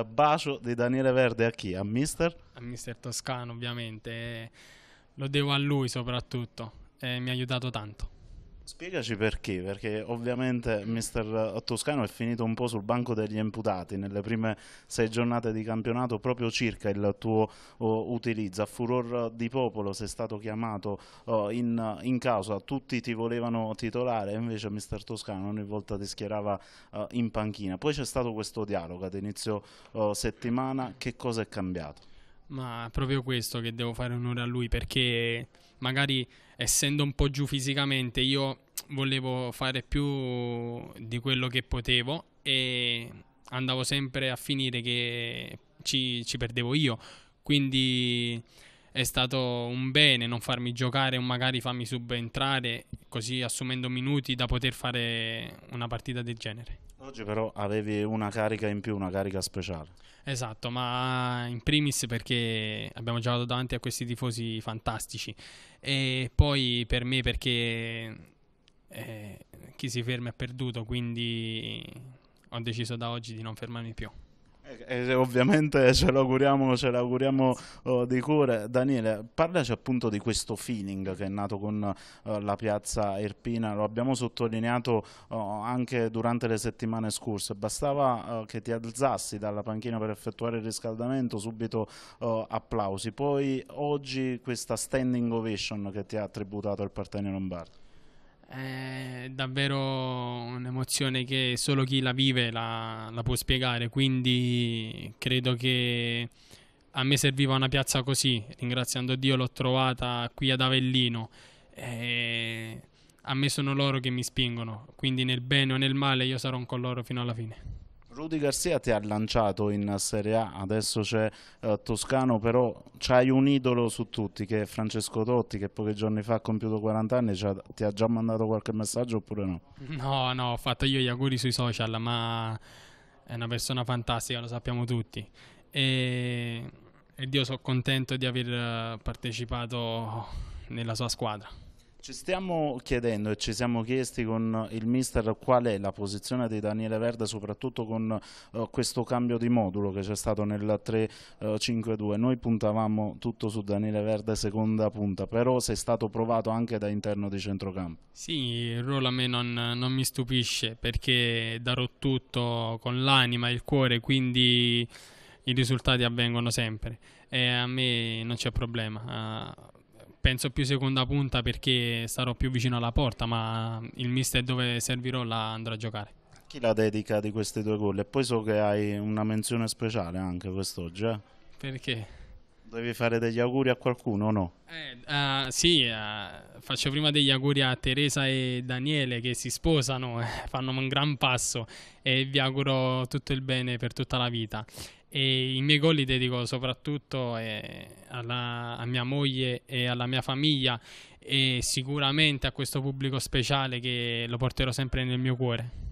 il bacio di Daniele Verde a chi? A Mister? A Mister Toscano ovviamente, lo devo a lui soprattutto, eh, mi ha aiutato tanto. Spiegaci perché, perché ovviamente mister Toscano è finito un po' sul banco degli imputati nelle prime sei giornate di campionato proprio circa il tuo oh, utilizzo. A furor di popolo sei stato chiamato oh, in, in, causa, tutti ti volevano titolare, invece mister Toscano ogni volta ti schierava oh, in panchina. Poi c'è stato questo dialogo ad inizio oh, settimana, che cosa è cambiato? Ma è proprio questo che devo fare onore a lui perché magari essendo un po' giù fisicamente io volevo fare più di quello che potevo e andavo sempre a finire che ci, ci perdevo io. Quindi è stato un bene non farmi giocare o magari farmi subentrare così assumendo minuti da poter fare una partita del genere. Oggi però avevi una carica in più, una carica speciale. Esatto, ma in primis perché abbiamo giocato davanti a questi tifosi fantastici e poi per me perché eh, chi si ferma è perduto, quindi ho deciso da oggi di non fermarmi più. E eh, eh, ovviamente ce l'auguriamo, ce l'auguriamo uh, di cuore. Daniele, parlaci appunto di questo feeling che è nato con uh, la piazza Irpina, lo abbiamo sottolineato uh, anche durante le settimane scorse, bastava oh, che ti alzassi dalla panchina per effettuare il riscaldamento, subito oh, applausi, poi oggi questa standing ovation che ti ha tributato il Partenio Lombardo è davvero un'emozione che solo chi la vive la, la, può spiegare, quindi credo che a me serviva una piazza così, ringraziando Dio l'ho trovata qui ad Avellino. E a me sono loro che mi spingono, quindi nel bene o nel male io sarò con loro fino alla fine. Rudy Garcia ti ha lanciato in Serie A, adesso c'è eh, Toscano, però c'hai un idolo su tutti che è Francesco Totti che pochi giorni fa ha compiuto 40 anni, cioè, ti ha già mandato qualche messaggio oppure no? No, no, ho fatto io gli auguri sui social, ma è una persona fantastica, lo sappiamo tutti. E, ed io sono contento di aver eh, partecipato nella sua squadra. Ci stiamo chiedendo e ci siamo chiesti con il mister qual è la posizione di Daniele Verde soprattutto con uh, questo cambio di modulo che c'è stato nel 3-5-2. Eh, Noi puntavamo tutto su Daniele Verde seconda punta, però sei stato provato anche da interno di centrocampo. Sì, il ruolo a me non, non mi stupisce perché darò tutto con l'anima e il cuore, quindi i risultati avvengono sempre e a me non c'è problema. Uh, penso più seconda punta perché sarò più vicino alla porta, ma il mister dove servirò la andrò a giocare. Chi la dedica di questi due gol? E poi so che hai una menzione speciale anche quest'oggi. Eh? Perché? Devi fare degli auguri a qualcuno o no? Eh, uh, sì, uh, faccio prima degli auguri a Teresa e Daniele che si sposano, fanno un gran passo e vi auguro tutto il bene per tutta la vita e i miei gol li dedico soprattutto eh, alla, a mia moglie e alla mia famiglia e sicuramente a questo pubblico speciale che lo porterò sempre nel mio cuore.